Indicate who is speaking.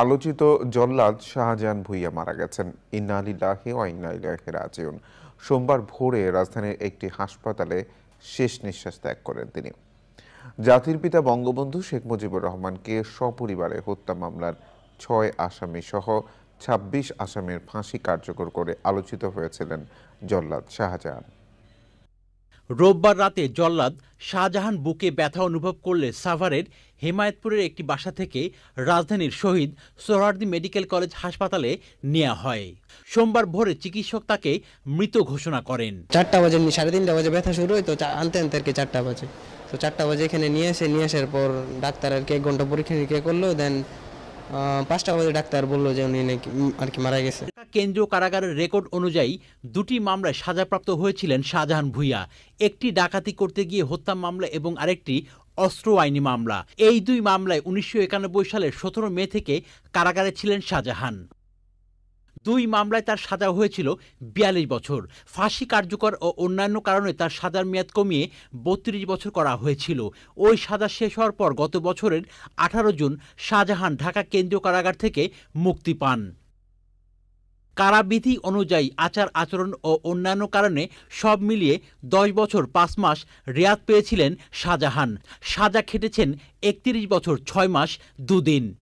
Speaker 1: আলোচিত জল্লাদ শাহজাহান ভুইয়া মারা গেছেন ইন্নালিল্লাহে ও ইন্নালিল্লাহে রাজিউন সোমবার ভোরে রাজধানীর একটি হাসপাতালে শেষ নিঃশ্বাস ত্যাগ করেন তিনি জাতির পিতা বঙ্গবন্ধু শেখ মুজিবুর রহমানকে সপরিবারে হত্যা মামলার ছয় আসামি সহ ছাব্বিশ আসামির ফাঁসি কার্যকর করে আলোচিত হয়েছিলেন জল্লাদ শাহজাহান
Speaker 2: রোববার রাতে জল্লাদ শাহজাহান বুকে ব্যথা অনুভব করলে সাভারের হেমায়েতপুরের একটি বাসা থেকে রাজধানীর শহীদ সোহরার্দি মেডিকেল কলেজ হাসপাতালে নেওয়া হয় সোমবার ভোরে চিকিৎসক তাকে মৃত ঘোষণা করেন
Speaker 3: চারটা বাজে সাড়ে তিনটা বাজে ব্যথা শুরু হয় তো আনতে আনতে আর কি চারটা বাজে তো চারটা বাজে এখানে নিয়ে এসে নিয়ে আসার পর ডাক্তার আর কি এক ঘন্টা পরীক্ষা নিরীক্ষা করলো দেন পাঁচটা বাজে ডাক্তার বললো যে উনি নাকি আর কি মারা গেছে কেন্দ্রীয় কারাগারের রেকর্ড
Speaker 2: অনুযায়ী দুটি মামলায় সাজাপ্রাপ্ত হয়েছিলেন শাহজাহান ভুইয়া একটি ডাকাতি করতে গিয়ে হত্যা মামলা এবং আরেকটি অস্ত্র আইনি মামলা এই দুই মামলায় উনিশশো সালের সতেরো মে থেকে কারাগারে ছিলেন শাহজাহান দুই মামলায় তার সাজা হয়েছিল বিয়াল্লিশ বছর ফাঁসি কার্যকর ও অন্যান্য কারণে তার সাজার মেয়াদ কমিয়ে বত্রিশ বছর করা হয়েছিল ওই সাজা শেষ হওয়ার পর গত বছরের আঠারো জুন শাহজাহান ঢাকা কেন্দ্রীয় কারাগার থেকে মুক্তি পান কারাবিধি অনুযায়ী আচার আচরণ ও অন্যান্য কারণে সব মিলিয়ে দশ বছর পাঁচ মাস রেয়াত পেয়েছিলেন শাহজাহান সাজা খেটেছেন একত্রিশ বছর ছয় মাস দুদিন